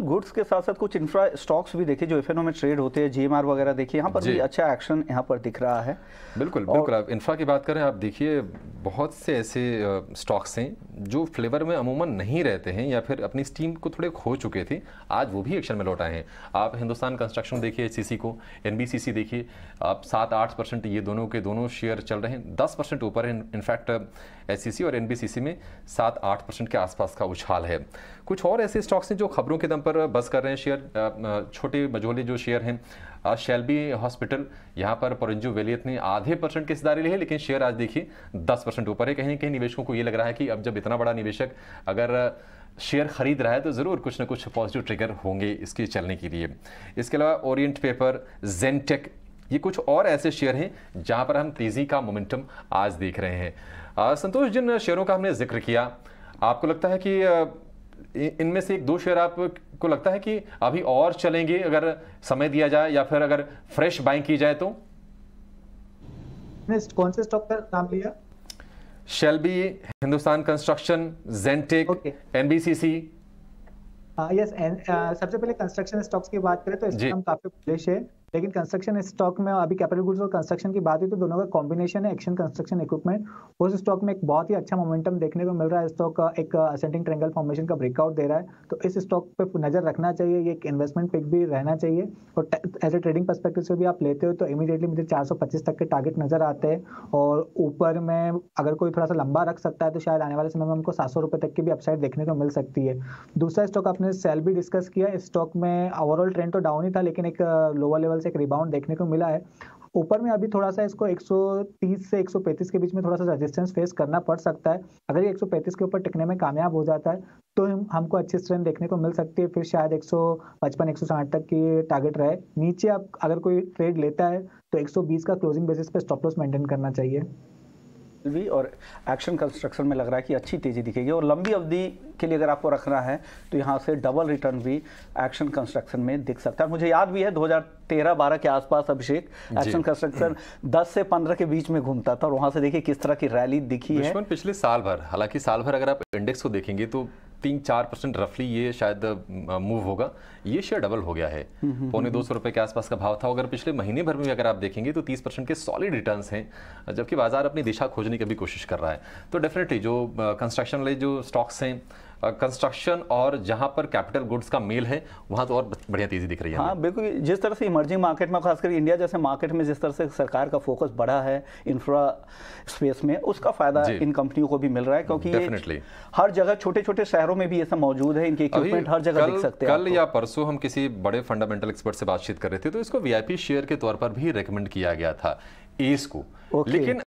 goods के साथ साथ कुछ इंफ्रा स्टॉक्स भी देखिए जो एफ में ट्रेड होते हैं जीएमआर वगैरह देखिए यहाँ पर भी अच्छा एक्शन यहाँ पर दिख रहा है बिल्कुल और... बिल्कुल आप इंफ्रा की बात करें आप देखिए बहुत से ऐसे स्टॉक्स हैं जो फ्लेवर में अमूमन नहीं रहते हैं या फिर अपनी स्टीम को थोड़े खो चुके थे आज वो भी एक्शन में लौट आए हैं आप हिंदुस्तान कंस्ट्रक्शन देखिए एच को एन देखिए आप सात आठ परसेंट ये दोनों के दोनों शेयर चल रहे हैं दस परसेंट ऊपर है इनफैक्ट एच और एन में सात आठ परसेंट के आसपास का उछाल है कुछ और ऐसे स्टॉक्स हैं जो खबरों के दम पर बस कर रहे हैं शेयर छोटे मझोले जो शेयर हैं शेल्बी हॉस्पिटल यहाँ पर परंजू वेलियत ने आधे परसेंट की हिस्सेदारी ली है लेकिन शेयर आज देखिए दस परसेंट ऊपर है कहीं ना कहीं निवेशकों को ये लग रहा है कि अब जब इतना बड़ा निवेशक अगर शेयर खरीद रहा है तो ज़रूर कुछ ना कुछ पॉजिटिव ट्रिगर होंगे इसके चलने के लिए इसके अलावा ओरिएंट पेपर जेनटेक ये कुछ और ऐसे शेयर हैं जहां पर हम तेज़ी का मोमेंटम आज देख रहे हैं संतोष जिन शेयरों का हमने जिक्र किया आपको लगता है कि इनमें से एक दो शेयर आपको लगता है कि अभी और चलेंगे अगर समय दिया जाए या फिर अगर फ्रेश बाइंग की जाए तो कौन से स्टॉक का नाम लिया शेल्बी हिंदुस्तान कंस्ट्रक्शन जेंटेक एनबीसीसी यस हाँ, uh, सबसे पहले कंस्ट्रक्शन स्टॉक्स की बात करें तो इसमें हम काफी बुलिश है लेकिन कंस्ट्रक्शन स्टॉक में अभी कैपिटल गुड्स और कंस्ट्रक्शन की बात हुई तो दोनों का कॉम्बिनेशन है एक्शन कंस्ट्रक्शन इक्विपमेंट उस स्टॉक में एक बहुत ही अच्छा मोमेंटम देखने को मिल रहा है स्टॉक एक असेंटिंग ट्रेंगल फॉर्मेशन का ब्रेकआउट दे रहा है तो इस स्टॉक पे नजर रखना चाहिए ये एक इन्वेस्टमेंट पिक भी रहना चाहिए और एज ए ट्रेडिंग परस्पेक्टिव से भी आप लेते हो तो इमीडिएटली मुझे चार तक के टारगेट नजर आते हैं और ऊपर में अगर कोई थोड़ा सा लंबा रख सकता है तो शायद आने वाले समय में हमको सात सौ तक की भी अपसाइड देखने को मिल सकती है दूसरा स्टॉक आपने उसने सेल भी डिस्कस किया स्टॉक में ओवरऑल ट्रेंड तो डाउन ही था लेकिन एक लोअर uh, लेवल से एक रिबाउंड देखने को मिला है ऊपर में अभी थोड़ा सा इसको 130 से 135 के बीच में थोड़ा सा रेजिस्टेंस फेस करना पड़ सकता है अगर ये 135 के ऊपर टिकने में कामयाब हो जाता है तो हम, हमको अच्छी स्ट्रेंथ देखने को मिल सकती है फिर शायद 155 160 तक की टारगेट रहे नीचे आप अगर कोई ट्रेड लेता है तो 120 का क्लोजिंग बेसिस पे स्टॉप लॉस मेंटेन करना चाहिए भी और एक्शन कंस्ट्रक्शन में लग रहा है कि अच्छी तेज़ी दिखेगी और लंबी अवधि के लिए अगर आपको रखना है तो यहाँ से डबल रिटर्न भी एक्शन कंस्ट्रक्शन में दिख सकता है मुझे याद भी है 2013-12 के आसपास अभिषेक एक्शन कंस्ट्रक्शन 10 से 15 के बीच में घूमता था और वहाँ से देखिए किस तरह की रैली दिखी है पिछले साल भर हालांकि साल भर अगर आप इंडेक्स को देखेंगे तो तीन चार परसेंट रफली ये शायद मूव होगा ये शेयर डबल हो गया है पौने दो सौ रुपये के आसपास का भाव था अगर पिछले महीने भर में अगर आप देखेंगे तो तीस परसेंट के सॉलिड रिटर्न हैं जबकि बाजार अपनी दिशा खोजने की भी कोशिश कर रहा है तो डेफिनेटली जो कंस्ट्रक्शन वाले जो स्टॉक्स हैं कंस्ट्रक्शन और जहाँ पर कैपिटल गुड्स का मेल है वहाँ तो और बढ़िया तेजी दिख रही है हाँ बिल्कुल जिस तरह से इमर्जिंग मार्केट में खासकर इंडिया जैसे मार्केट में जिस तरह से सरकार का फोकस बढ़ा है इंफ्रा स्पेस में उसका फायदा इन कंपनियों को भी मिल रहा है क्योंकि हर जगह छोटे छोटे शहरों में भी ऐसा मौजूद है इनके इक्विपमेंट हर जगह दिख सकते हैं कल या परसों हम किसी बड़े फंडामेंटल एक्सपर्ट से बातचीत कर रहे थे तो इसको वीआईपी शेयर के तौर पर भी रिकमेंड किया गया था एस को लेकिन